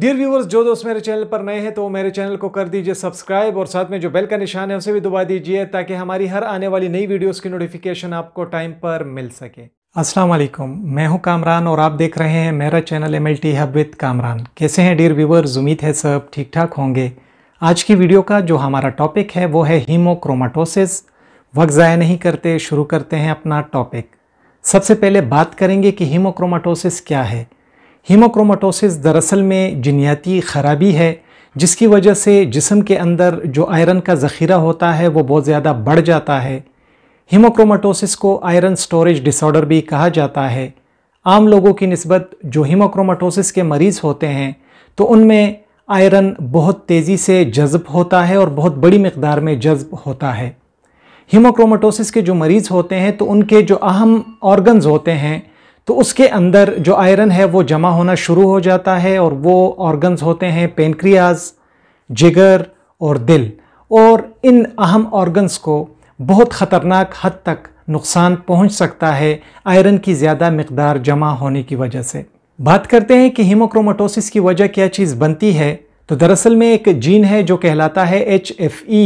dear viewers जो दोस्त मेरे चैनल पर नए हैं तो मेरे चैनल को कर दीजिए सब्सक्राइब और साथ में जो बेल का निशान है उसे भी दबा दीजिए ताकि हमारी हर आने वाली नई वीडियोस की नोटिफिकेशन आपको टाइम पर मिल सके अस्सलाम वालेकुम मैं हूं कामरान और आप देख रहे हैं मेरा channel M L T hub with Kamran कैसे हैं डियर व्यूवर्स उम्मीद है सब ठीक ठाक होंगे आज की वीडियो का जो हमारा टॉपिक है वो है हीमोक्रोमाटोसिस वक्त ज़ाया नहीं करते शुरू करते हैं अपना टॉपिक सबसे पहले बात करेंगे कि हीमोक्रोमाटोसिस क्या है हीमोक्रोमाटोसिस दरअसल में जनियाती ख़राबी है जिसकी वजह से जिसम के अंदर जो आयरन का ज़ख़ीरा होता है वो बहुत ज़्यादा बढ़ जाता है हीमोक्रोमाटोसिस को आयरन स्टोरेज डिसऑर्डर भी कहा जाता है आम लोगों की नस्बत जो हीमोक्रोमाटोसिस के मरीज़ होते हैं तो उनमें आयरन बहुत तेज़ी से जज्ब होता है और बहुत बड़ी मकदार में जज्ब होता है हीमोक्रोमाटोसिस के जो मरीज़ होते हैं तो उनके जो अहम ऑर्गन्स होते हैं तो उसके अंदर जो आयरन है वो जमा होना शुरू हो जाता है और वो ऑर्गन्स होते हैं पेनक्रियाज जिगर और दिल और इन अहम ऑर्गन्स को बहुत ख़तरनाक हद तक नुकसान पहुंच सकता है आयरन की ज़्यादा मकदार जमा होने की वजह से बात करते हैं कि हीमोक्रोमाटोसिस की वजह क्या चीज़ बनती है तो दरअसल में एक जीन है जो कहलाता है एच एफ ई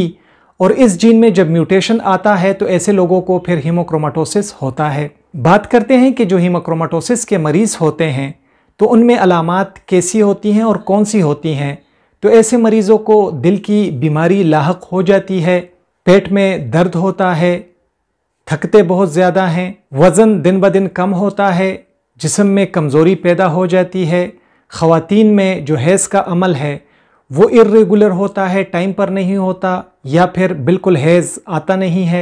और इस जीन में जब म्यूटेशन आता है तो ऐसे लोगों को फिर हीमोक्रोमाटोसिस होता है बात करते हैं कि जो हीमोक्रोमाटोसिस के मरीज़ होते हैं तो उनमें अलामत कैसी होती हैं और कौन सी होती हैं तो ऐसे मरीज़ों को दिल की बीमारी लाक हो जाती है पेट में दर्द होता है थकते बहुत ज़्यादा हैं वज़न दिन ब दिन कम होता है जिसम में कमज़ोरी पैदा हो जाती है ख़वातीन में जो हैज़ का अमल है वो इरेगुलर होता है टाइम पर नहीं होता या फिर बिल्कुल हैज़ आता नहीं है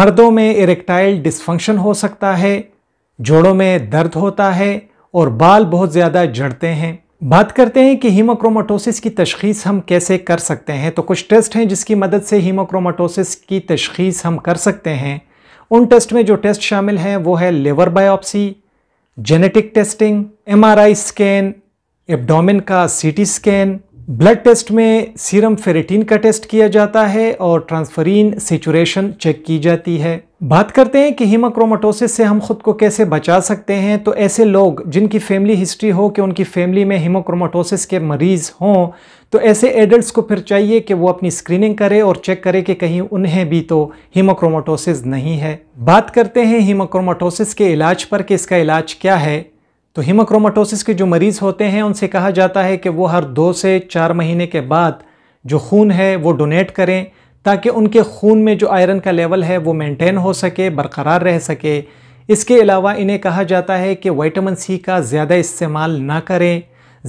मर्दों में इरेक्टाइल डिसफंक्शन हो सकता है जोड़ों में दर्द होता है और बाल बहुत ज़्यादा जड़ते हैं बात करते हैं कि हीमोक्रोमाटोसिस की तशखीस हम कैसे कर सकते हैं तो कुछ टेस्ट हैं जिसकी मदद से हीमोक्रोमाटोसिस की तशखीस हम कर सकते हैं उन टेस्ट में जो टेस्ट शामिल हैं वो है liver biopsy genetic testing MRI scan abdomen का सीटी स्कैन ब्लड टेस्ट में सीरम फेरेटीन का टेस्ट किया जाता है और ट्रांसफरीन सेचुरेशन चेक की जाती है बात करते हैं कि हीमाक्रोमाटोसिस से हम खुद को कैसे बचा सकते हैं तो ऐसे लोग जिनकी फैमिली हिस्ट्री हो कि उनकी फैमिली में हीमाक्रोमाटोसिस के मरीज़ हों तो ऐसे एडल्ट्स को फिर चाहिए कि वो अपनी स्क्रीनिंग करें और चेक करें कि कहीं उन्हें भी तो हीमाक्रोमाटोसिस नहीं है बात करते हैं हीमाक्रोमाटोसिस के इलाज पर कि इसका इलाज क्या है तो हिमोक्रोमाटोसिस के जो मरीज़ होते हैं उनसे कहा जाता है कि वो हर दो से चार महीने के बाद जो खून है वो डोनेट करें ताकि उनके खून में जो आयरन का लेवल है वो मेंटेन हो सके बरकरार रह सके इसके अलावा इन्हें कहा जाता है कि वाइटामिन सी का ज़्यादा इस्तेमाल ना करें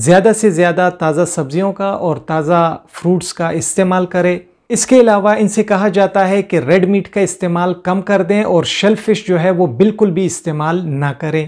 ज़्यादा से ज़्यादा ताज़ा सब्जियों का और ताज़ा फ्रूट्स का इस्तेमाल करें इसके अलावा इनसे कहा जाता है कि रेड मीट का इस्तेमाल कम कर दें और शेलफिश जो है वो बिल्कुल भी इस्तेमाल ना करें